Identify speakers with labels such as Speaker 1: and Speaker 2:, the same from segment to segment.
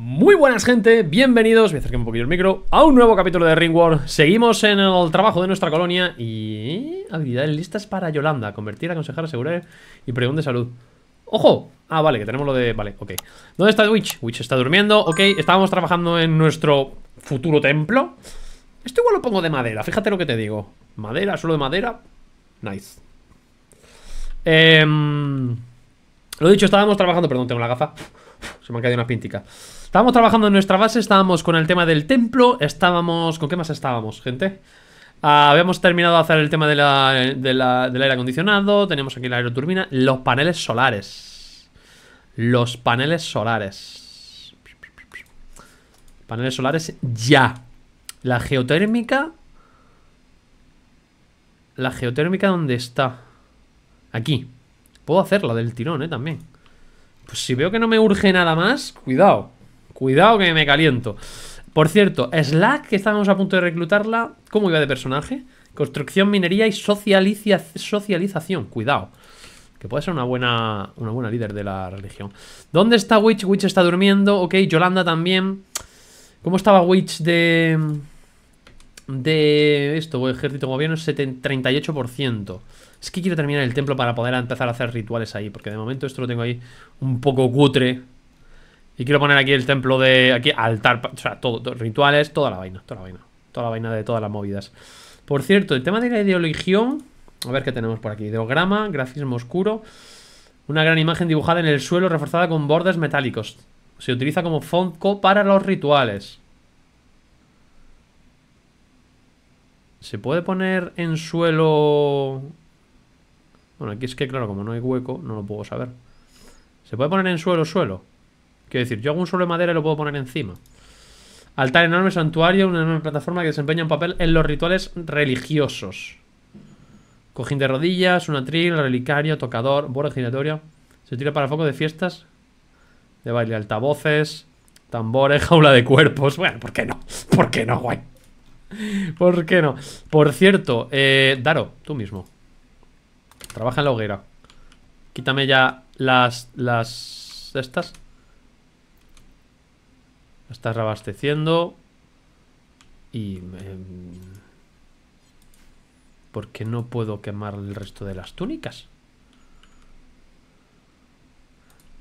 Speaker 1: Muy buenas gente, bienvenidos, voy a un poquito el micro, a un nuevo capítulo de Ringworld. Seguimos en el trabajo de nuestra colonia y... Habilidades listas para Yolanda, convertir, aconsejar, asegurar y de salud. ¡Ojo! Ah, vale, que tenemos lo de... Vale, ok. ¿Dónde está Witch? Witch está durmiendo, ok. Estábamos trabajando en nuestro futuro templo. Esto igual lo pongo de madera, fíjate lo que te digo. Madera, solo de madera. Nice. Eh, lo dicho, estábamos trabajando... Perdón, tengo la gafa. Se me ha caído una píntica Estábamos trabajando en nuestra base, estábamos con el tema del templo, estábamos... ¿Con qué más estábamos, gente? Ah, habíamos terminado de hacer el tema del aire acondicionado, tenemos aquí la aeroturbina, los paneles solares. Los paneles solares. Paneles solares ya. La geotérmica... La geotérmica, ¿dónde está? Aquí. Puedo hacerla del tirón, ¿eh? También. Pues si veo que no me urge nada más, cuidado. Cuidado que me caliento. Por cierto, Slack, que estábamos a punto de reclutarla, ¿cómo iba de personaje? Construcción, minería y socialización. Cuidado. Que puede ser una buena, una buena líder de la religión. ¿Dónde está Witch? Witch está durmiendo. Ok, Yolanda también. ¿Cómo estaba Witch de... De esto, ejército gobierno, 38%. Es que quiero terminar el templo para poder empezar a hacer rituales ahí, porque de momento esto lo tengo ahí un poco cutre. Y quiero poner aquí el templo de... Aquí, altar, o sea, rituales, toda la vaina, toda la vaina. Toda la vaina de todas las movidas. Por cierto, el tema de la ideología. A ver qué tenemos por aquí. Ideograma, grafismo oscuro. Una gran imagen dibujada en el suelo reforzada con bordes metálicos. Se utiliza como fondo para los rituales. ¿Se puede poner en suelo bueno, aquí es que, claro, como no hay hueco, no lo puedo saber. ¿Se puede poner en suelo, suelo? Quiero decir, yo hago un suelo de madera y lo puedo poner encima. Altar enorme, santuario, una enorme plataforma que desempeña un papel en los rituales religiosos. Cojín de rodillas, un atril, relicario, tocador, borra giratoria. Se tira para foco de fiestas, de baile, altavoces, tambores, jaula de cuerpos. Bueno, ¿por qué no? ¿Por qué no, guay? ¿Por qué no? Por cierto, eh, Daro, tú mismo. Trabaja en la hoguera. Quítame ya las... Las... Estas. Estás reabasteciendo. Y... Em, ¿Por qué no puedo quemar el resto de las túnicas?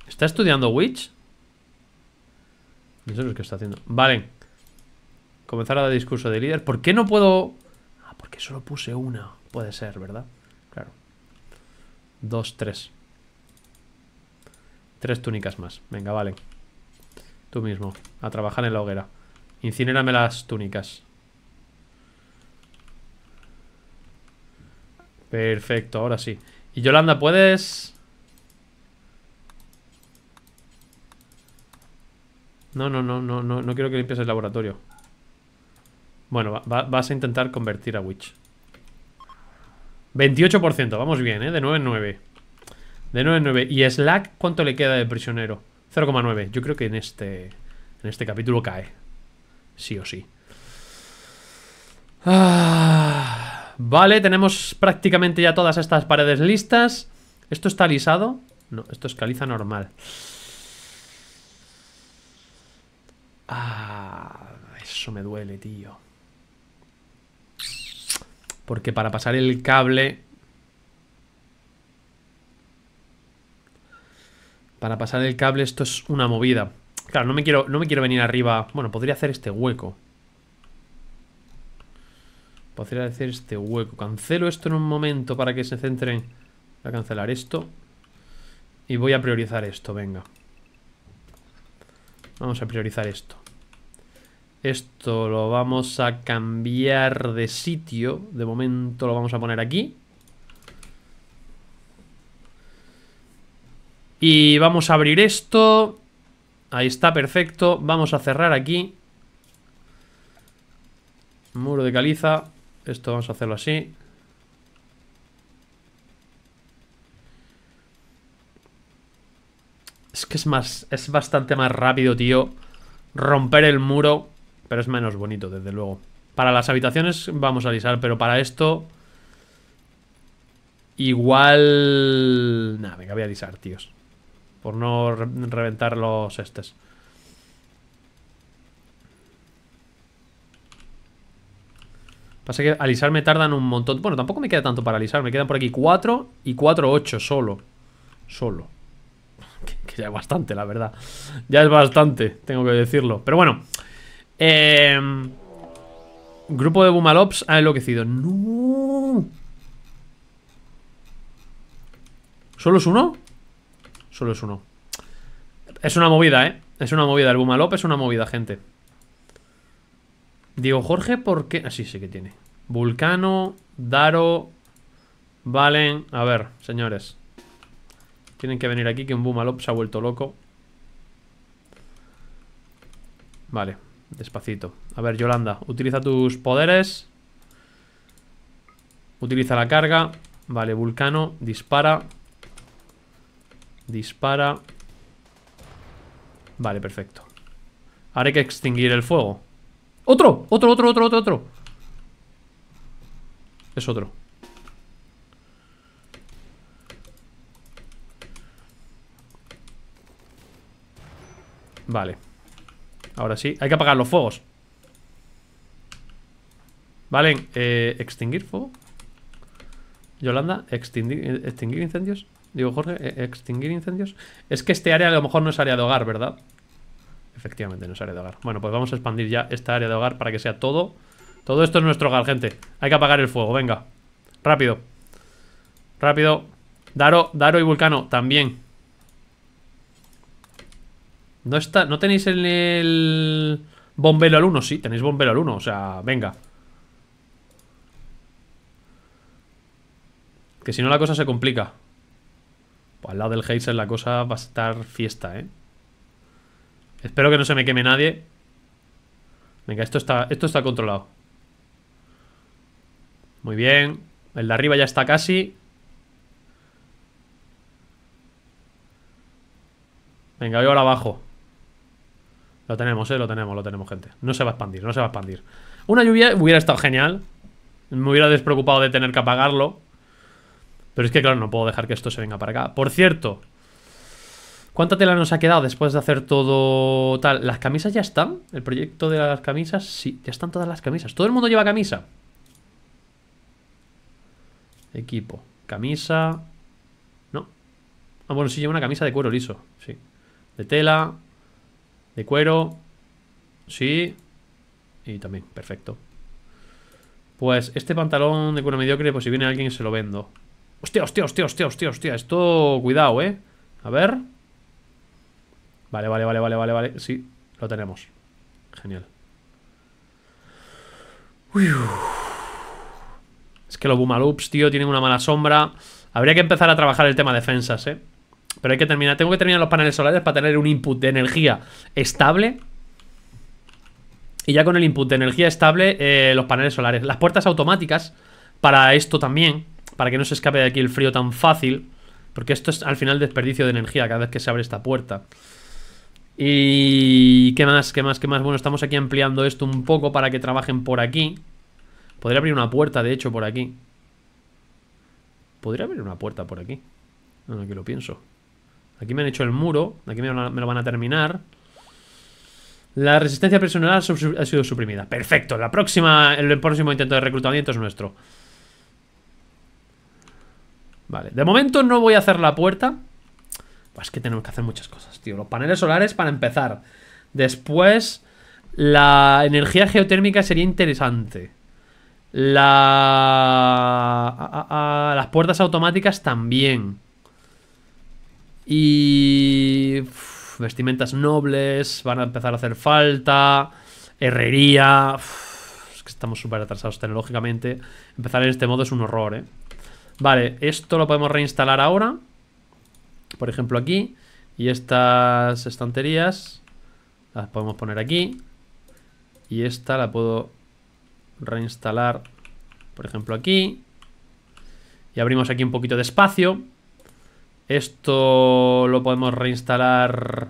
Speaker 1: ¿Está estudiando Witch? No sé lo que está haciendo. Vale. Comenzar a dar discurso de líder. ¿Por qué no puedo...? Ah, porque solo puse una. Puede ser, ¿verdad? Dos, tres. Tres túnicas más. Venga, vale. Tú mismo. A trabajar en la hoguera. Incinérame las túnicas. Perfecto, ahora sí. Y Yolanda, ¿puedes...? No, no, no, no, no, no quiero que limpies el laboratorio. Bueno, vas a intentar convertir a Witch. 28%, vamos bien, ¿eh? De 9 en 9. De 9 en 9. ¿Y Slack cuánto le queda de prisionero? 0,9. Yo creo que en este, en este capítulo cae. Sí o sí. Ah, vale, tenemos prácticamente ya todas estas paredes listas. ¿Esto está alisado? No, esto es caliza normal. Ah, eso me duele, tío. Porque para pasar el cable... Para pasar el cable esto es una movida. Claro, no me quiero, no me quiero venir arriba... Bueno, podría hacer este hueco. Podría hacer este hueco. Cancelo esto en un momento para que se centren. Voy a cancelar esto. Y voy a priorizar esto, venga. Vamos a priorizar esto. Esto lo vamos a cambiar de sitio. De momento lo vamos a poner aquí. Y vamos a abrir esto. Ahí está, perfecto. Vamos a cerrar aquí. Muro de caliza. Esto vamos a hacerlo así. Es que es más... Es bastante más rápido, tío. Romper el muro pero es menos bonito, desde luego. Para las habitaciones vamos a alisar pero para esto... Igual... Nada, venga, voy a alisar, tíos. Por no reventar los estes. Pasa que alisar me tardan un montón. Bueno, tampoco me queda tanto para alisar. Me quedan por aquí 4 y 4, 8 solo. Solo. que ya es bastante, la verdad. Ya es bastante, tengo que decirlo. Pero bueno, Em, grupo de Boomalops ha enloquecido. ¡No! ¿Solo es uno? Solo es uno. Es una movida, ¿eh? Es una movida. El Boomalop es una movida, gente. Digo, Jorge, ¿por qué? Así ah, sí que tiene. Vulcano, Daro, Valen. A ver, señores. Tienen que venir aquí que un Boomalop se ha vuelto loco. Vale. Despacito. A ver, Yolanda, utiliza tus poderes. Utiliza la carga. Vale, Vulcano, dispara. Dispara. Vale, perfecto. Ahora hay que extinguir el fuego. ¡Otro! ¡Otro, otro, otro, otro, otro! Es otro. Vale. Ahora sí, hay que apagar los fuegos Valen, eh, extinguir fuego Yolanda, extinguir, extinguir incendios Digo, Jorge, eh, extinguir incendios Es que este área a lo mejor no es área de hogar, ¿verdad? Efectivamente, no es área de hogar Bueno, pues vamos a expandir ya esta área de hogar Para que sea todo Todo esto es nuestro hogar, gente Hay que apagar el fuego, venga Rápido Rápido Daro, Daro y Vulcano, también no está, no tenéis el bombelo al 1, sí, tenéis bombelo al 1, o sea, venga. Que si no la cosa se complica. Pues al lado del Heiser la cosa va a estar fiesta, ¿eh? Espero que no se me queme nadie. Venga, esto está, esto está controlado. Muy bien. El de arriba ya está casi. Venga, voy ahora abajo. Lo tenemos, eh, lo tenemos, lo tenemos, gente. No se va a expandir, no se va a expandir. Una lluvia hubiera estado genial. Me hubiera despreocupado de tener que apagarlo. Pero es que, claro, no puedo dejar que esto se venga para acá. Por cierto, ¿cuánta tela nos ha quedado después de hacer todo tal? ¿Las camisas ya están? ¿El proyecto de las camisas? Sí, ya están todas las camisas. ¿Todo el mundo lleva camisa? Equipo. Camisa... No. Ah, bueno, sí, lleva una camisa de cuero liso. Sí. De tela... De cuero. Sí. Y también, perfecto. Pues este pantalón de cuero mediocre, pues si viene alguien se lo vendo. Hostia, hostia, hostia, hostia, hostia, hostia. Esto, cuidado, ¿eh? A ver. Vale, vale, vale, vale, vale, vale. Sí, lo tenemos. Genial. Es que los Boomaloops, tío, tienen una mala sombra. Habría que empezar a trabajar el tema defensas, ¿eh? Pero hay que terminar. Tengo que terminar los paneles solares para tener un input de energía estable. Y ya con el input de energía estable, eh, los paneles solares. Las puertas automáticas para esto también. Para que no se escape de aquí el frío tan fácil. Porque esto es al final desperdicio de energía cada vez que se abre esta puerta. Y... ¿Qué más? ¿Qué más? ¿Qué más? Bueno, estamos aquí ampliando esto un poco para que trabajen por aquí. Podría abrir una puerta, de hecho, por aquí. Podría abrir una puerta por aquí. No, que lo pienso. Aquí me han hecho el muro. Aquí me lo van a terminar. La resistencia personal ha sido suprimida. Perfecto. La próxima, el próximo intento de reclutamiento es nuestro. Vale. De momento no voy a hacer la puerta. Pues es que tenemos que hacer muchas cosas, tío. Los paneles solares para empezar. Después, la energía geotérmica sería interesante. La... las puertas automáticas también. Y vestimentas nobles van a empezar a hacer falta, herrería... es que estamos súper atrasados tecnológicamente. Empezar en este modo es un horror, ¿eh? Vale, esto lo podemos reinstalar ahora. Por ejemplo aquí. Y estas estanterías las podemos poner aquí. Y esta la puedo reinstalar, por ejemplo, aquí. Y abrimos aquí un poquito de espacio. Esto lo podemos reinstalar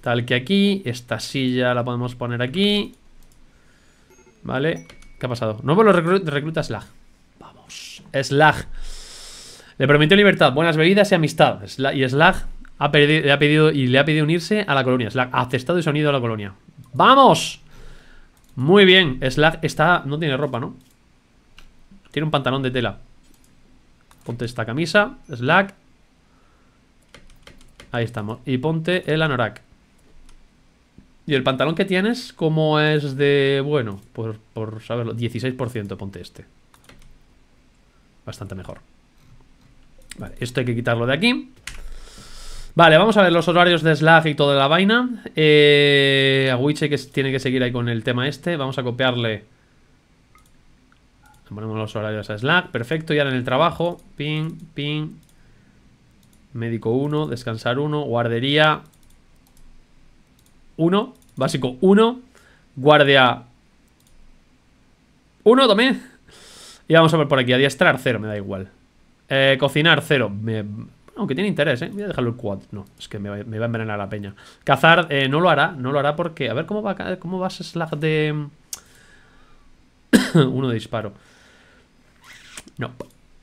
Speaker 1: tal que aquí. Esta silla la podemos poner aquí. Vale. ¿Qué ha pasado? Nuevo lo recluta, Slag. Vamos. Slag. Le prometió libertad, buenas bebidas y amistad. y Slag le ha pedido y le ha pedido unirse a la colonia. Slag ha aceptado y se ha unido a la colonia. ¡Vamos! Muy bien. Slag está... No tiene ropa, ¿no? Tiene un pantalón de tela. Ponte esta camisa. Slag. Ahí estamos. Y ponte el anorak. Y el pantalón que tienes, ¿cómo es de... Bueno, por, por saberlo, 16% ponte este. Bastante mejor. Vale, esto hay que quitarlo de aquí. Vale, vamos a ver los horarios de Slack y toda la vaina. Eh, a que tiene que seguir ahí con el tema este. Vamos a copiarle. Le ponemos los horarios a Slack. Perfecto, y ahora en el trabajo. Ping, ping, Médico 1, descansar 1, guardería 1, básico 1, guardia 1 también. Y vamos a ver por aquí, adiestrar 0, me da igual. Eh, cocinar 0, Aunque tiene interés, ¿eh? Voy a dejarlo el quad. No, es que me va, a envenenar la peña. Cazar eh, no lo hará, no lo hará porque... A ver cómo va, cómo va ese slag de... Uno de disparo. No.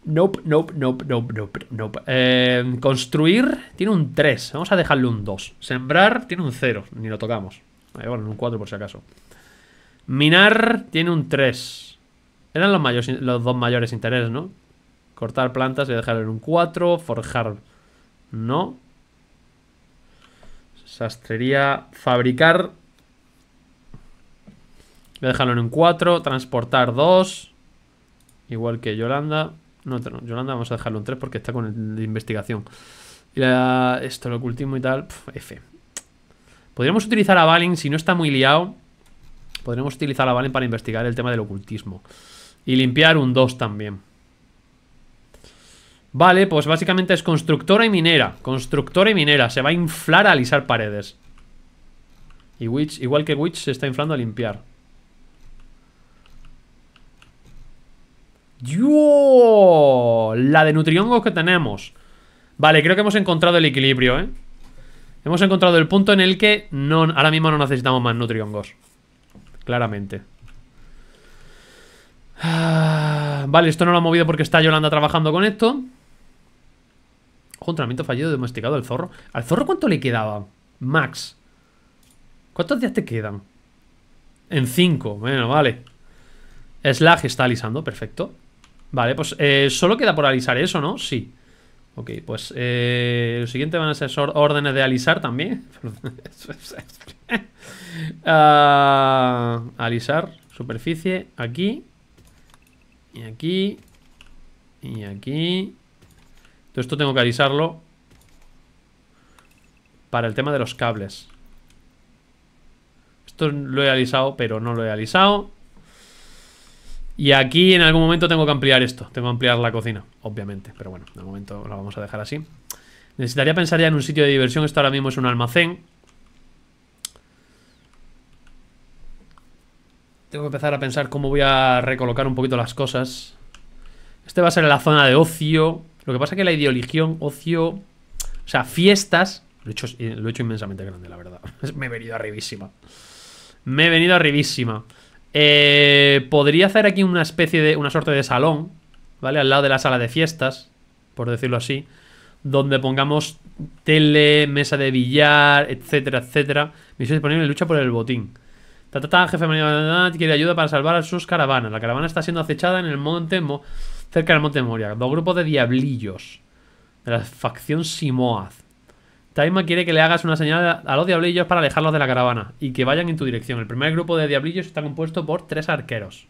Speaker 1: Nope, nope, nope, nope, nope, eh, construir tiene un 3. Vamos a dejarle un 2. Sembrar tiene un 0. Ni lo tocamos. Eh, bueno, un 4 por si acaso. Minar tiene un 3. Eran los, mayores, los dos mayores intereses, ¿no? Cortar plantas a dejarlo en un 4. Forjar. No. Sastrería. Fabricar. Voy a dejarlo en un 4. Transportar 2. Igual que Yolanda. No, no, Yolanda vamos a dejarlo en 3 porque está con la investigación. Y esto, el ocultismo y tal, F. Podríamos utilizar a Valen si no está muy liado, podríamos utilizar a Valen para investigar el tema del ocultismo. Y limpiar un 2 también. Vale, pues básicamente es constructora y minera. Constructora y minera. Se va a inflar a alisar paredes. Y Witch, igual que Witch, se está inflando a limpiar. ¡Yo! La de nutriongos que tenemos. Vale, creo que hemos encontrado el equilibrio, ¿eh? Hemos encontrado el punto en el que no, ahora mismo no necesitamos más nutriongos. Claramente. Ah, vale, esto no lo ha movido porque está Yolanda trabajando con esto. Ojo, entrenamiento fallido domesticado al zorro. ¿Al zorro cuánto le quedaba? Max. ¿Cuántos días te quedan? En 5. Bueno, vale. Slag está alisando, perfecto. Vale, pues eh, solo queda por alisar eso, ¿no? Sí. Ok, pues eh, lo siguiente van a ser órdenes de alisar también. Ah, alisar, superficie, aquí. Y aquí. Y aquí. Todo esto tengo que alisarlo para el tema de los cables. Esto lo he alisado, pero no lo he alisado. Y aquí en algún momento tengo que ampliar esto. Tengo que ampliar la cocina, obviamente. Pero bueno, de momento la vamos a dejar así. Necesitaría pensar ya en un sitio de diversión. Esto ahora mismo es un almacén. Tengo que empezar a pensar cómo voy a recolocar un poquito las cosas. Este va a ser la zona de ocio. Lo que pasa es que la ideología ocio... O sea, fiestas... Lo he, hecho, eh, lo he hecho inmensamente grande, la verdad. Me he venido arribísima. Me he venido arribísima. Eh, podría hacer aquí una especie de. una suerte de salón, ¿vale? Al lado de la sala de fiestas, por decirlo así. Donde pongamos tele, mesa de billar, etcétera, etcétera. Misión disponible, lucha por el botín. Ta, ta, ta, jefe quiere ayuda para salvar a sus caravanas. La caravana está siendo acechada en el monte Mo cerca del monte Moria. Dos grupos de diablillos. De la facción Simoaz. Taima quiere que le hagas una señal a los diablillos para alejarlos de la caravana y que vayan en tu dirección. El primer grupo de diablillos está compuesto por tres arqueros.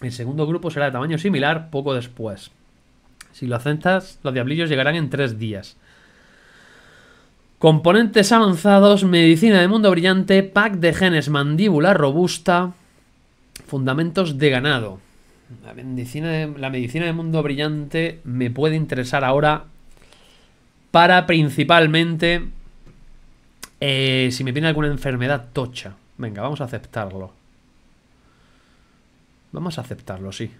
Speaker 1: El segundo grupo será de tamaño similar poco después. Si lo aceptas, los diablillos llegarán en tres días. Componentes avanzados, medicina de mundo brillante, pack de genes mandíbula robusta, fundamentos de ganado. La medicina, de, la medicina mundo brillante me puede interesar ahora para principalmente eh, si me viene alguna enfermedad tocha. Venga, vamos a aceptarlo. Vamos a aceptarlo, sí.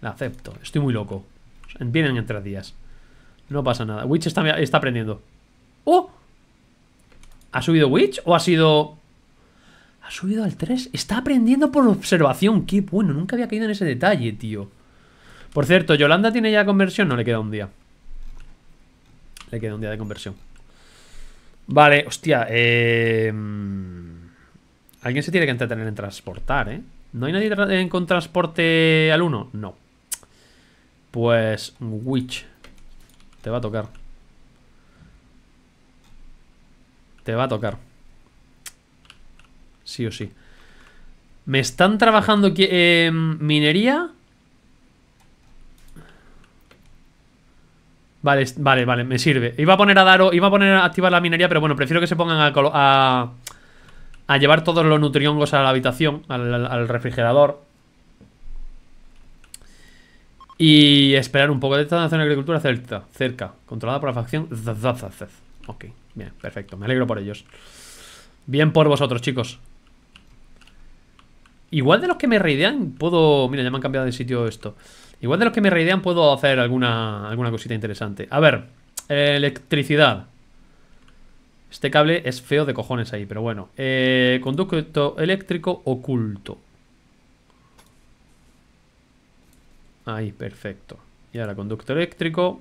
Speaker 1: La acepto. Estoy muy loco. Vienen en tres días. No pasa nada. Witch está, está aprendiendo. ¡Oh! ¿Ha subido Witch o ha sido ha subido al 3. Está aprendiendo por observación. Qué bueno, nunca había caído en ese detalle, tío. Por cierto, ¿Yolanda tiene ya conversión? No, le queda un día. Le queda un día de conversión. Vale, hostia. Em, alguien se tiene que entretener en transportar, ¿eh? ¿No hay nadie con transporte al 1? No. Pues Witch. Te va a tocar. Te va a tocar sí o sí. Me están trabajando aquí, eh, minería. Vale, vale, vale, me sirve. Iba a poner a Daro, iba a poner a activar la minería, pero bueno, prefiero que se pongan a, a, llevar todos los nutriongos a la habitación, al, refrigerador. Y esperar un poco de esta zona de agricultura cerca, cerca, controlada por la facción. Ok, bien, perfecto, me alegro por ellos. Bien por vosotros, chicos. Igual de los que me reidean puedo. Mira, ya me han cambiado de sitio esto. Igual de los que me reidean puedo hacer alguna, alguna cosita interesante. A ver, electricidad. Este cable es feo de cojones ahí, pero bueno. Eh, conducto eléctrico oculto. Ahí, perfecto. Y ahora conducto eléctrico.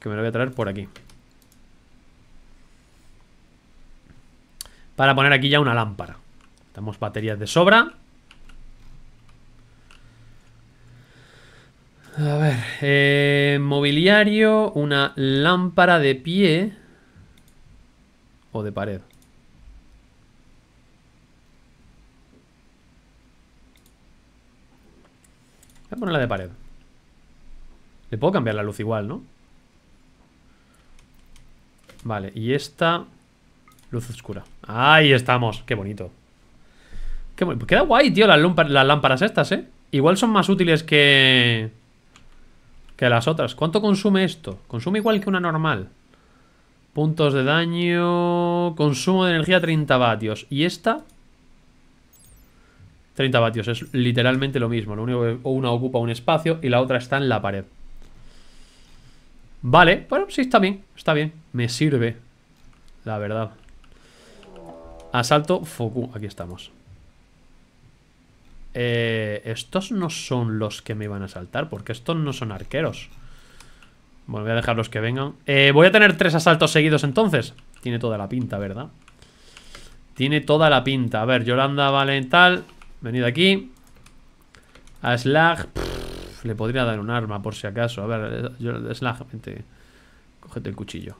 Speaker 1: Que me lo voy a traer por aquí. Para poner aquí ya una lámpara. Damos baterías de sobra. A ver, eh, mobiliario, una lámpara de pie o de pared. Voy a ponerla de pared. Le puedo cambiar la luz igual, ¿no? Vale, y esta... Luz oscura. Ahí estamos, qué bonito queda guay, tío, las, lámparas estas, ¿eh? Igual son más útiles que... Que las otras. ¿Cuánto consume esto? Consume igual que una normal. Puntos de daño... Consumo de energía 30 vatios. ¿Y esta? 30 vatios. Es literalmente lo mismo. Lo único que una ocupa un espacio y la otra está en la pared. Vale. Bueno, sí, está bien. Está bien. Me sirve. La verdad. Asalto Foku. Aquí estamos. Eh, estos no son los que me iban a saltar, porque estos no son arqueros. Bueno, voy a dejar los que vengan. Eh, voy a tener tres asaltos seguidos entonces. Tiene toda la pinta, ¿verdad? Tiene toda la pinta. A ver, Yolanda Valental, venid aquí. A Slag, le podría dar un arma por si acaso. A ver, eh, Slag, vente, cógete el cuchillo.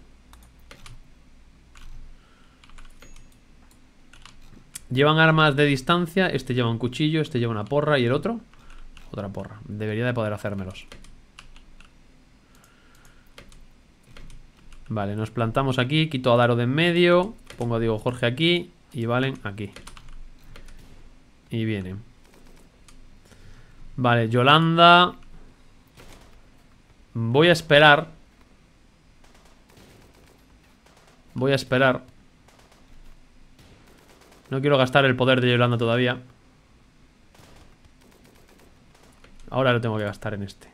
Speaker 1: Llevan armas de distancia. Este lleva un cuchillo, este lleva una porra y el otro... Otra porra. Debería de poder hacérmelos. Vale, nos plantamos aquí. Quito a Daro de en medio. Pongo a Diego Jorge aquí. Y Valen aquí. Y vienen. Vale, Yolanda. Voy a esperar. Voy a esperar. No quiero gastar el poder de Yolanda todavía. Ahora lo tengo que gastar en este.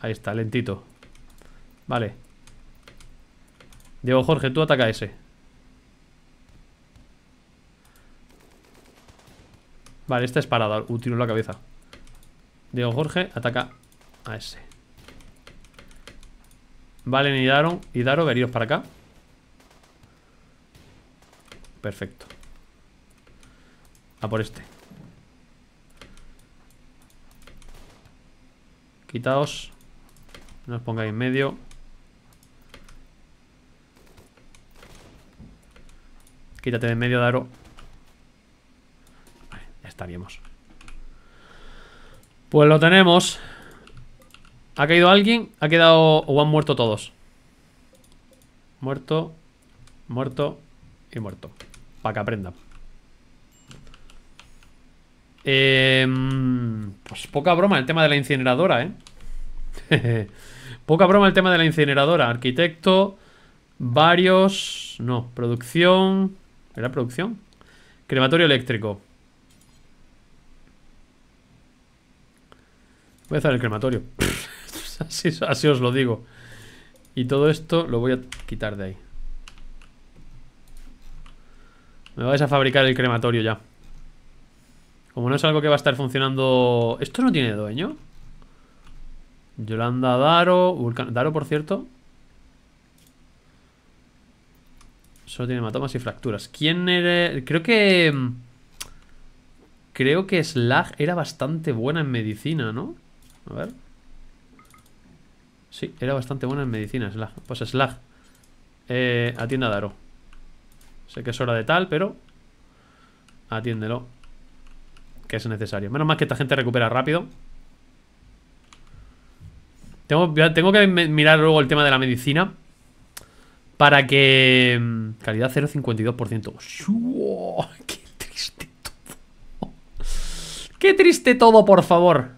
Speaker 1: Ahí está, lentito. Vale. Diego Jorge, tú ataca a ese. Vale, este es parado. Uh, tiro en la cabeza. Diego Jorge ataca a ese. Vale, ni daron, y Daro, veniros para acá. Perfecto. A por este. Quitaos. No os pongáis en medio. Quítate de en medio, Daro. Vale, ya estaríamos. Pues lo tenemos. ¿Ha caído alguien? ¿Ha quedado o han muerto todos? Muerto, muerto y muerto. Para que aprenda. Em, pues poca broma el tema de la incineradora, ¿eh? poca broma el tema de la incineradora. Arquitecto, varios... No, producción... ¿Era producción? Crematorio eléctrico. Voy a hacer el crematorio. así os lo digo. Y todo esto lo voy a quitar de ahí. Me vais a fabricar el crematorio ya. Como no es algo que va a estar funcionando... ¿Esto no tiene dueño? Yolanda Daro... Vulcano... Daro, por cierto. Solo tiene hematomas y fracturas. ¿Quién era...? Creo que... Mm, creo que Slag era bastante buena en medicina, ¿no? A ver. Sí, era bastante buena en medicina, Slag. Pues Slag. Eh, atienda a Daro. Sé que es hora de tal, pero atiéndelo. Que es necesario. Menos mal que esta gente recupera rápido. Tengo, que mirar luego el tema de la medicina. Para que... Mm, calidad 0,52%. ¡Qué triste todo! ¡Qué triste todo, por favor!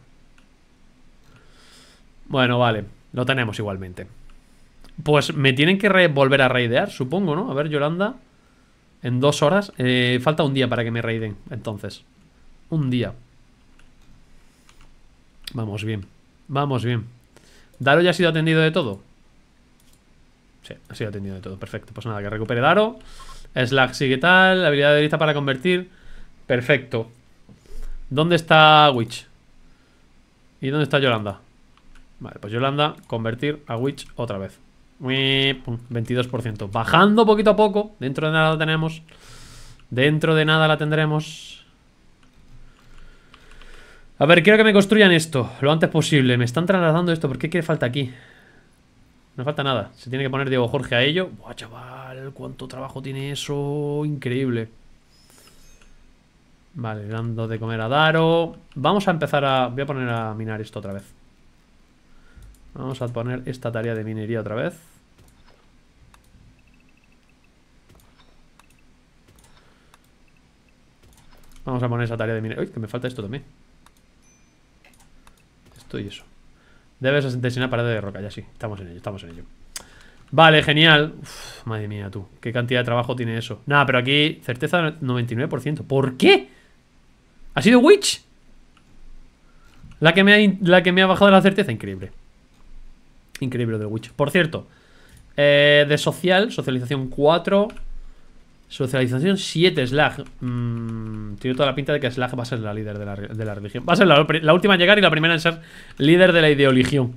Speaker 1: Bueno, vale. Lo tenemos igualmente. Pues me tienen que volver a raidear, supongo, ¿no? A ver, Yolanda en dos horas. Eh, falta un día para que me raiden, entonces. Un día. Vamos bien. Vamos bien. Daro ya ha sido atendido de todo. Sí, ha sido atendido de todo. Perfecto. Pues nada, que recupere Daro. Slack sigue tal. Habilidad de lista para convertir. Perfecto. ¿Dónde está Witch? ¿Y dónde está Yolanda? Vale, pues Yolanda, convertir a Witch otra vez. 22%. Bajando poquito a poco. Dentro de nada la tenemos. Dentro de nada la tendremos. A ver, quiero que me construyan esto lo antes posible. Me están trasladando esto. ¿Por qué, qué falta aquí? No falta nada. Se tiene que poner Diego Jorge a ello. Buah, chaval, cuánto trabajo tiene eso. Increíble. Vale, dando de comer a Daro. Vamos a empezar a... Voy a poner a minar esto otra vez. Vamos a poner esta tarea de minería otra vez. Vamos a poner esa tarea de minería. Uy, que me falta esto también. Esto y eso. Debes una pared de roca, ya sí. Estamos en ello, estamos en ello. Vale, genial. madre mía, tú. ¿Qué cantidad de trabajo tiene eso? Nada, pero aquí certeza 99%. ¿Por qué? ¿Ha sido Witch? La que me la que me ha bajado la certeza, increíble. Increíble del Witch. Por cierto, eh, de social, socialización 4. Socialización 7, Slag. Mm, tiene toda la pinta de que Slag va a ser la líder de la, religión. Va a ser la, última en llegar y la primera en ser líder de la ideoligión.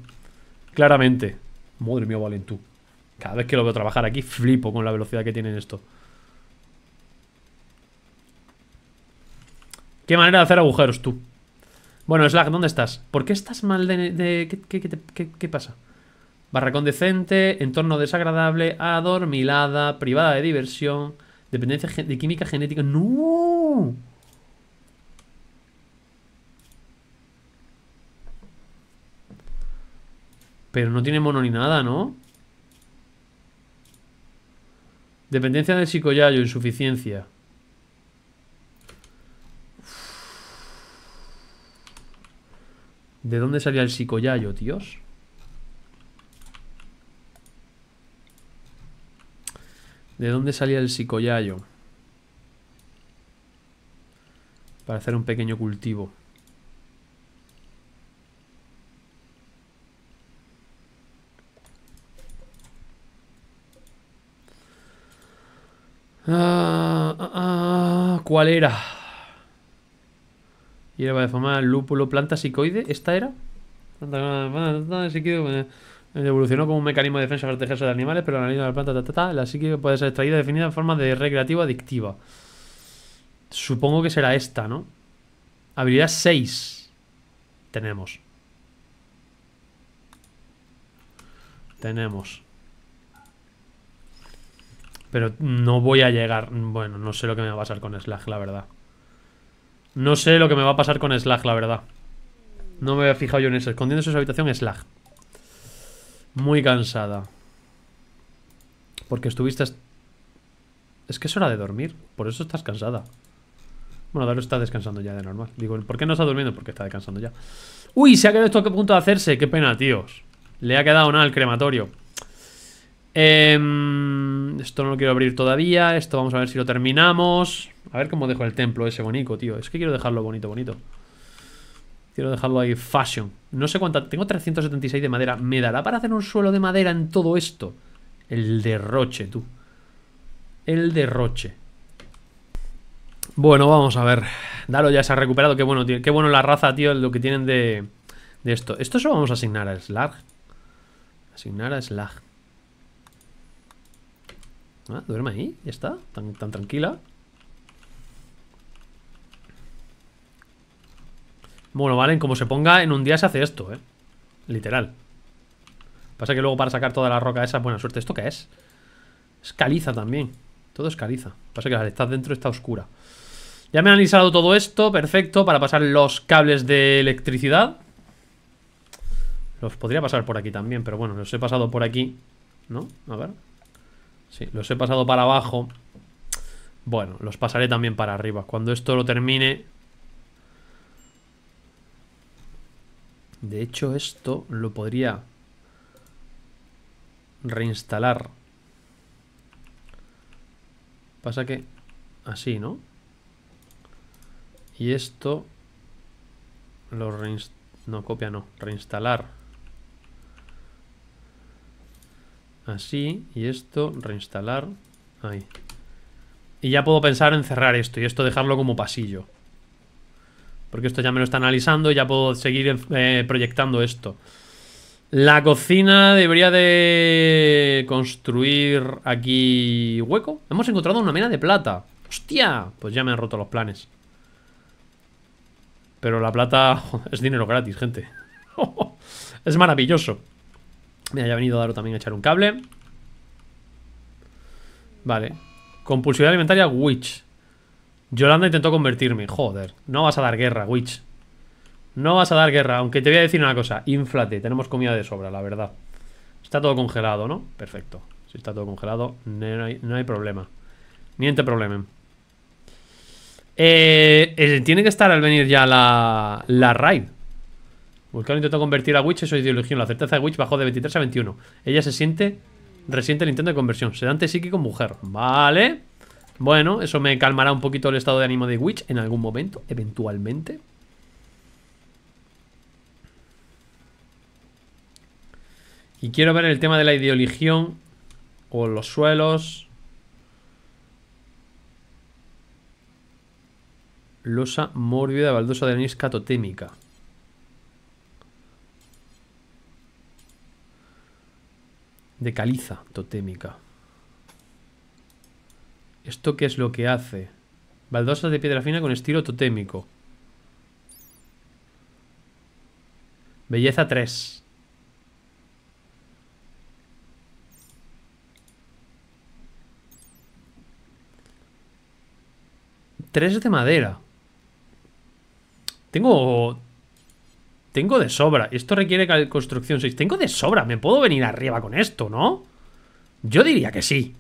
Speaker 1: Claramente. Madre mía, Valentú. Cada vez que lo veo trabajar aquí, flipo con la velocidad que tienen esto. Qué manera de hacer agujeros, tú. Bueno, Slag, ¿dónde estás? ¿Por qué estás mal de... ¿Qué pasa? Barracón decente, entorno desagradable, adormilada, privada de diversión, dependencia de química genética. ¡No! Pero no tiene mono ni nada, ¿no? Dependencia del psicoyayo, insuficiencia. ¿De dónde salía el psicoyayo, tíos? ¿De dónde salía el psicoyayo? Para hacer un pequeño cultivo. Ah, era ah, y ah, ¿Cuál era? Hierba de fama, lúpulo, planta psicoide. ¿Esta era? Evolucionó como un mecanismo de defensa para protegerse de animales, pero la nariz de la planta, la psique puede ser extraída y definida en forma de recreativa adictiva. Supongo que será esta, ¿no? Habilidad 6. Tenemos. Tenemos. Pero no voy a llegar. Bueno, no sé lo que me va a pasar con Slag la verdad. No sé lo que me va a pasar con Slag la verdad. No me había fijado yo en eso. Escondiendo su habitación, Slag muy cansada. Porque estuviste... Es que es hora de dormir. Por eso estás cansada. Bueno, Dario está descansando ya de normal. Digo, ¿por qué no está durmiendo? Porque está descansando ya. ¡Uy! Se ha quedado esto a punto de hacerse. ¡Qué pena, tíos! Le ha quedado nada al crematorio. Em, esto no lo quiero abrir todavía. Esto vamos a ver si lo terminamos. A ver cómo dejo el templo ese bonito, tío. Es que quiero dejarlo bonito, bonito. Quiero dejarlo ahí, fashion. No sé cuánta, tengo 376 de madera. ¿Me dará para hacer un suelo de madera en todo esto? El derroche, tú. El derroche. Bueno, vamos a ver. Dalo ya se ha recuperado. Qué bueno, Qué bueno la raza, tío, lo que tienen de, de esto. Esto solo vamos a asignar a Slag. Asignar a Slag. Ah, duerme ahí. Ya está. Tan, tan tranquila. Bueno, Valen, como se ponga en un día se hace esto, ¿eh? Literal. Pasa que luego para sacar toda la roca esa, buena suerte. ¿Esto qué es? Es caliza también. Todo es caliza. Pasa que la que dentro está oscura. Ya me han alisado todo esto, perfecto, para pasar los cables de electricidad. Los podría pasar por aquí también, pero bueno, los he pasado por aquí. ¿No? A ver. Sí, los he pasado para abajo. Bueno, los pasaré también para arriba. Cuando esto lo termine, De hecho, esto lo podría reinstalar. Pasa que así, ¿no? Y esto lo no copia, no, reinstalar. Así, y esto reinstalar ahí. Y ya puedo pensar en cerrar esto y esto dejarlo como pasillo. Porque esto ya me lo está analizando y ya puedo seguir eh, proyectando esto. La cocina debería de construir aquí hueco. Hemos encontrado una mina de plata. ¡Hostia! Pues ya me han roto los planes. Pero la plata es dinero gratis, gente. es maravilloso. Mira, ya venido venido dar también a echar un cable. Vale. Compulsividad alimentaria, Witch. Yolanda intentó convertirme. Joder, no vas a dar guerra, Witch. No vas a dar guerra, aunque te voy a decir una cosa. Inflate, tenemos comida de sobra, la verdad. Está todo congelado, ¿no? Perfecto. Si está todo congelado, no hay, problema. Niente problema. Eh, eh, tiene que estar al venir ya la, la raid. Vulcano intentó convertir a Witch eso es ideología. La certeza de Witch bajó de 23 a 21. Ella se siente... Resiente el intento de conversión. Sedante psíquico mujer. Vale. Bueno, eso me calmará un poquito el estado de ánimo de Witch en algún momento, eventualmente. Y quiero ver el tema de la ideología o los suelos. Losa mórbida, baldosa de anís catotémica. De caliza totémica. ¿Esto qué es lo que hace? Baldosas de piedra fina con estilo totémico. Belleza 3. 3 de madera. Tengo... Tengo de sobra. Esto requiere construcción 6. Tengo de sobra. Me puedo venir arriba con esto, ¿no? Yo diría que sí.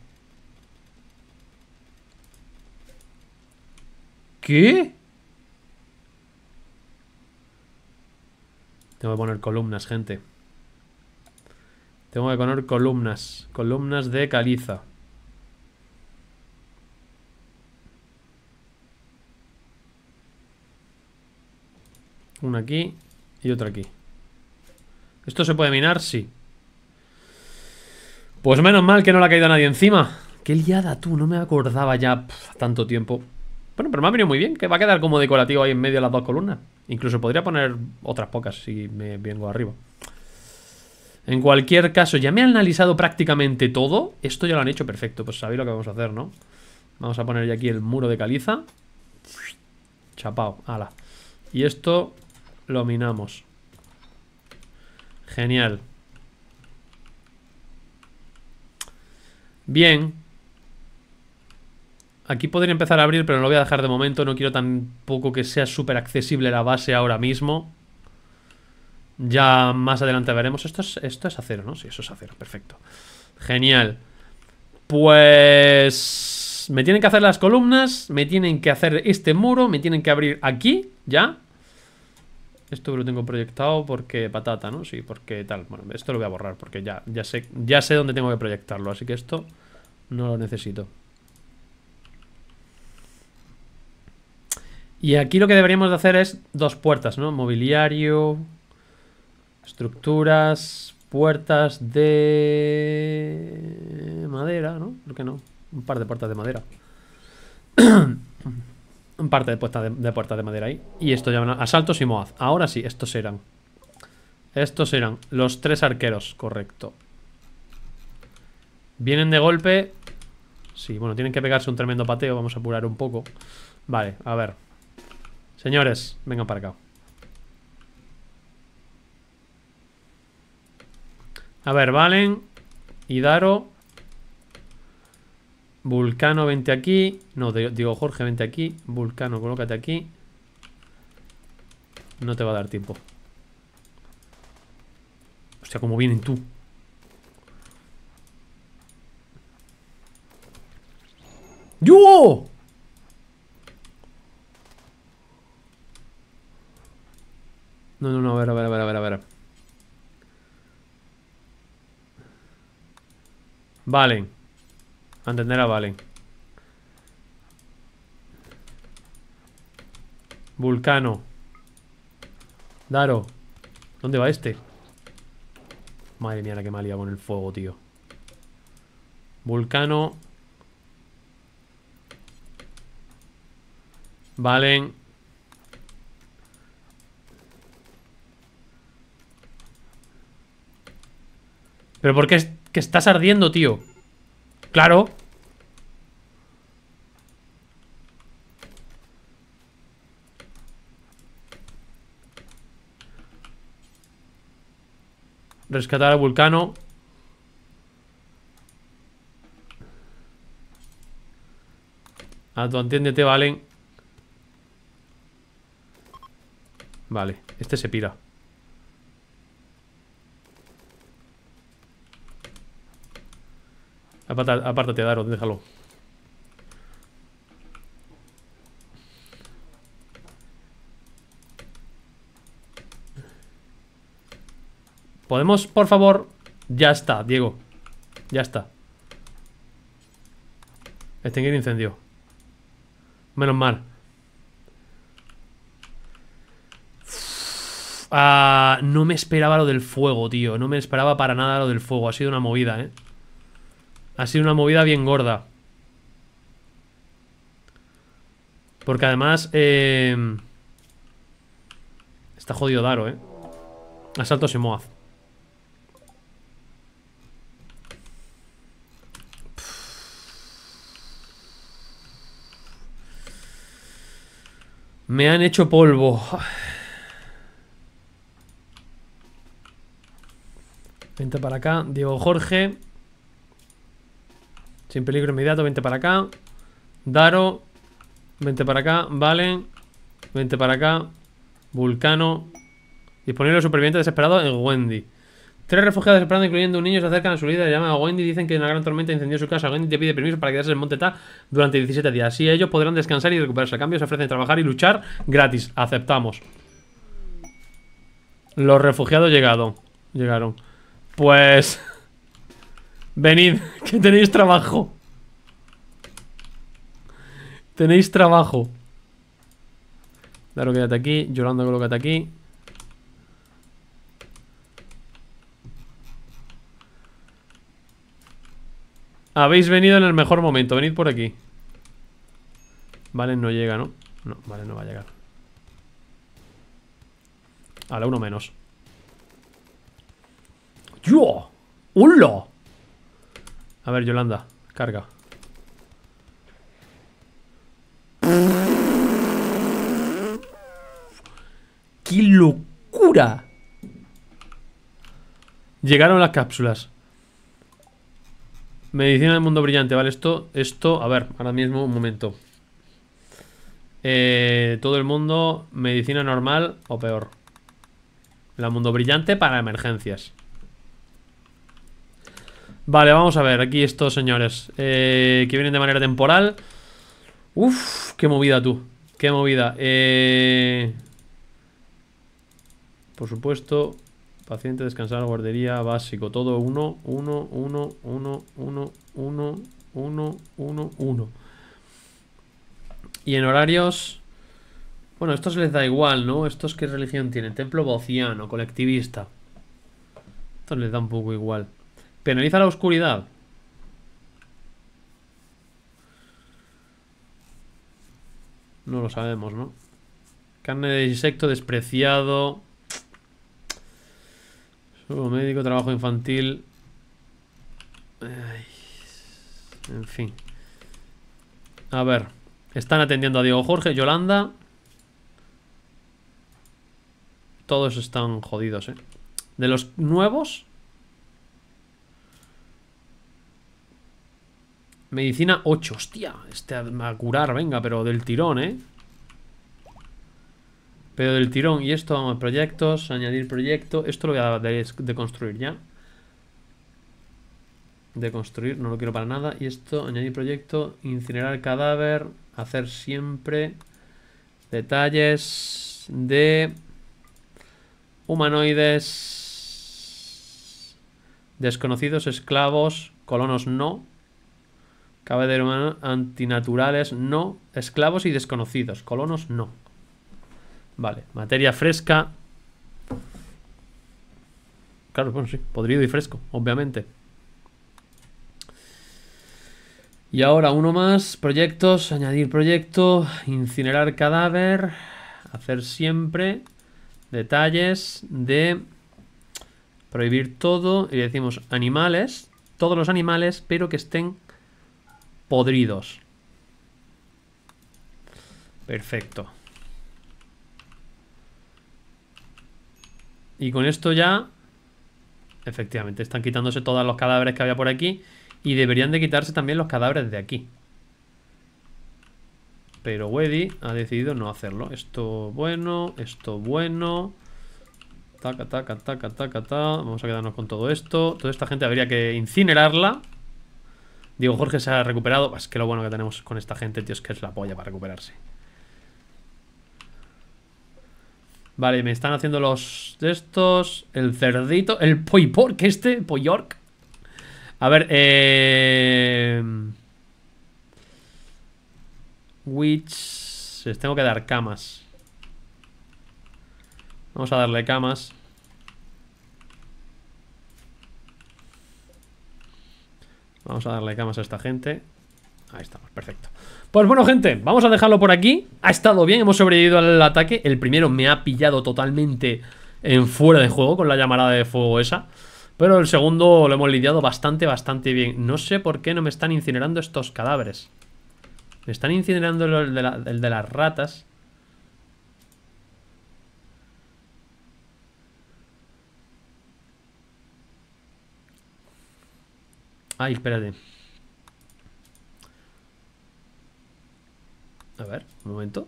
Speaker 1: ¿Qué? Tengo que poner columnas, gente. Tengo que poner columnas. Columnas de caliza. Una aquí y otra aquí. ¿Esto se puede minar? Sí. Pues menos mal que no le ha caído nadie encima. Qué liada tú, no me acordaba ya tanto tiempo. Bueno, pero me ha venido muy bien, que va a quedar como decorativo ahí en medio de las dos columnas. Incluso podría poner otras pocas si me vengo arriba. En cualquier caso, ya me han analizado prácticamente todo. Esto ya lo han hecho perfecto, pues sabéis lo que vamos a hacer, ¿no? Vamos a poner ya aquí el muro de caliza. Chapao, ala. Y esto lo minamos. Genial. Bien, Aquí podría empezar a abrir, pero no lo voy a dejar de momento. No quiero tampoco que sea súper accesible la base ahora mismo. Ya más adelante veremos. Esto es, esto es acero, ¿no? Sí, eso es acero. Perfecto. Genial. Pues... Me tienen que hacer las columnas. Me tienen que hacer este muro. Me tienen que abrir aquí, ya. Esto lo tengo proyectado porque patata, ¿no? Sí, porque tal. Bueno, esto lo voy a borrar porque ya, ya, sé, ya sé dónde tengo que proyectarlo. Así que esto no lo necesito. Y aquí lo que deberíamos de hacer es dos puertas, ¿no? Mobiliario, estructuras, puertas de madera, ¿no? ¿Por qué no? Un par de puertas de madera. Un par de puertas de, de madera ahí. Y esto llaman asaltos y moaz. Ahora sí, estos eran Estos eran los tres arqueros, correcto. Vienen de golpe. Sí, bueno, tienen que pegarse un tremendo pateo. Vamos a apurar un poco. Vale, a ver. Señores, vengan para acá. A ver, Valen, Hidaro, Vulcano, vente aquí. No, digo Jorge, vente aquí. Vulcano, colócate aquí. No te va a dar tiempo. Hostia, como vienen tú. ¡Yo! No, no, no, a ver, a ver, a ver, a ver, a ver. Valen. A entender a Valen. Vulcano. Daro. ¿Dónde va este? Madre mía, la que me ha liado con el fuego, tío. Vulcano. Valen. ¿Pero por qué es que estás ardiendo, tío? Claro. Rescatar al vulcano. Ah, tú entiéndete, Valen. Vale, este se pira. Apártate, Daro, déjalo. ¿Podemos, por favor? Ya está, Diego. Ya está. Extinguir incendio. Menos mal. Ah, no me esperaba lo del fuego, tío. No me esperaba para nada lo del fuego. Ha sido una movida, ¿eh? Ha sido una movida bien gorda. Porque además... Eh, está jodido Daro, ¿eh? Asalto Me han hecho polvo. Vente para acá. Diego Jorge. Sin peligro inmediato, vente para acá. Daro, vente para acá. Valen, vente para acá. Vulcano. Disponible supervivientes desesperado en Wendy. Tres refugiados desesperados, incluyendo un niño, se acercan a su líder, llaman a Wendy y dicen que una gran tormenta incendió su casa. Wendy te pide permiso para quedarse en Monte durante 17 días. Así ellos podrán descansar y recuperarse. A cambio, se ofrecen trabajar y luchar gratis. Aceptamos. Los refugiados llegado, llegaron. Pues... Venid, que tenéis trabajo. Tenéis trabajo. Daro, quédate aquí. Yolanda, colócate aquí. Habéis venido en el mejor momento. Venid por aquí. Vale, no llega, ¿no? No, vale, no va a llegar. A uno menos. ¡Yo! ¡Hola! A ver, Yolanda, carga. ¡Qué locura! Llegaron las cápsulas. Medicina del mundo brillante, vale, esto, esto, a ver, ahora mismo, un momento. Eh, todo el mundo, medicina normal o peor. La mundo brillante para emergencias. Vale, vamos a ver, aquí estos señores eh, Que vienen de manera temporal Uf, qué movida tú Qué movida eh, Por supuesto Paciente, descansar, guardería, básico Todo uno, uno, uno, uno, uno, uno, uno, uno, uno Y en horarios Bueno, estos les da igual, ¿no? Estos qué religión tienen, templo bociano, colectivista Esto les da un poco igual Penaliza la oscuridad. No lo sabemos, ¿no? Carne de insecto despreciado. Subo médico, trabajo infantil. en fin. A ver. Están atendiendo a Diego Jorge, Yolanda. Todos están jodidos, ¿eh? De los nuevos, Medicina 8, hostia Este a curar, venga, pero del tirón, ¿eh? Pero del tirón Y esto, vamos, proyectos Añadir proyecto Esto lo voy a deconstruir ya Deconstruir, no lo quiero para nada Y esto, añadir proyecto Incinerar cadáver Hacer siempre Detalles de humanoides, desconocidos, esclavos, colonos no, Cabe antinaturales no, esclavos y desconocidos, colonos no. Vale, materia fresca. Claro, bueno, sí, podrido y fresco, obviamente. Y ahora uno más, proyectos, añadir proyecto, incinerar cadáver, hacer siempre detalles de prohibir todo y decimos animales, todos los animales, pero que estén podridos. Perfecto. Y con esto ya... Efectivamente, están quitándose todos los cadáveres que había por aquí. Y deberían de quitarse también los cadáveres de aquí. Pero Weddy ha decidido no hacerlo. Esto bueno, esto bueno. Taca, taca, taca, taca, taca. Vamos a quedarnos con todo esto. Toda esta gente habría que incinerarla. Digo, Jorge se ha recuperado. Es que lo bueno que tenemos con esta gente, tío, es que es la polla para recuperarse. Vale, me están haciendo los de estos. El cerdito. El poipork este. Poyork. A ver, eh... Which... tengo que dar camas. Vamos a darle camas. Vamos a darle camas a esta gente. Ahí estamos, perfecto. Pues bueno, gente, vamos a dejarlo por aquí. Ha estado bien, hemos sobrevivido al ataque. El primero me ha pillado totalmente en fuera de juego con la llamarada de fuego esa. Pero el segundo lo hemos lidiado bastante, bastante bien. No sé por qué no me están incinerando estos cadáveres. Me están incinerando de, el de las ratas. Ay, espérate. A ver, un momento.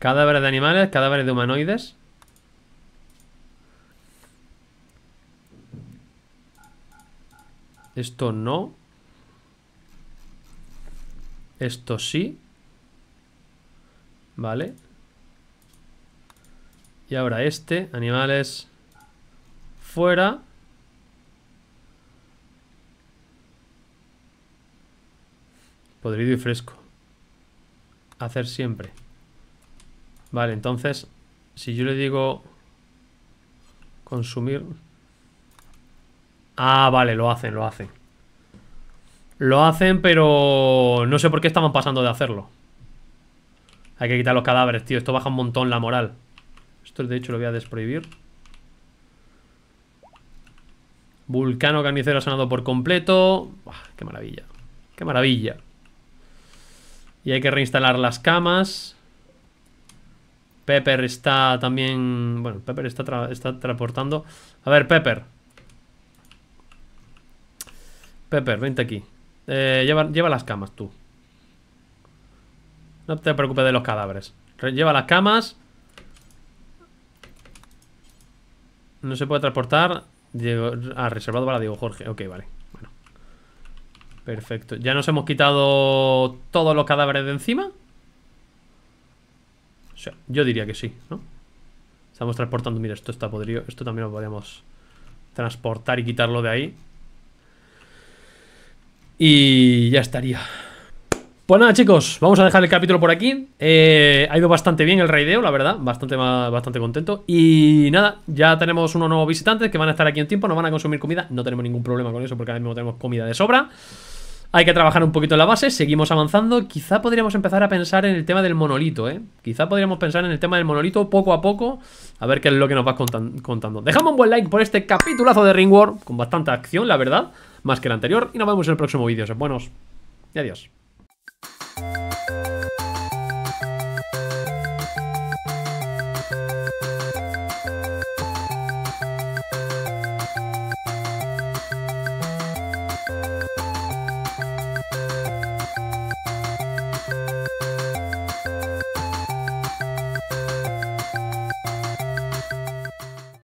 Speaker 1: Cadáveres de animales, cadáveres de humanoides. Esto no. Esto sí. Vale. Y ahora este, animales fuera. Podrido y fresco. Hacer siempre. Vale, entonces, si yo le digo consumir... Ah, vale, lo hacen, lo hacen. Lo hacen, pero no sé por qué estaban pasando de hacerlo. Hay que quitar los cadáveres, tío. Esto baja un montón la moral. Esto, de hecho, lo voy a desprohibir. Vulcano carnicero sanado por completo. ¡Qué maravilla! ¡Qué maravilla! Y hay que reinstalar las camas. Pepper está también... Bueno, Pepper está, está transportando. A ver, Pepper. Pepper, vente aquí. Eh, lleva, las camas tú. No te preocupes de los cadáveres. Lleva las camas. No se puede transportar. ah, reservado para Diego Jorge. Ok, vale. Perfecto. ¿Ya nos hemos quitado todos los cadáveres de encima? O sea, yo diría que sí, ¿no? Estamos transportando... Mira, esto está podrido. Esto también lo podríamos transportar y quitarlo de ahí. Y ya estaría. Pues nada, chicos, vamos a dejar el capítulo por aquí. Eh, ha ido bastante bien el raideo, la verdad. Bastante, bastante contento. Y nada, ya tenemos unos nuevos visitantes que van a estar aquí en tiempo. No van a consumir comida. No tenemos ningún problema con eso porque ahora mismo tenemos comida de sobra. Hay que trabajar un poquito en la base, seguimos avanzando. Quizá podríamos empezar a pensar en el tema del monolito, ¿eh? Quizá podríamos pensar en el tema del monolito poco a poco, a ver qué es lo que nos vas contando. Dejamos un buen like por este capitulazo de Ringworld, con bastante acción, la verdad, más que el anterior, y nos vemos en el próximo vídeo. Buenos y adiós.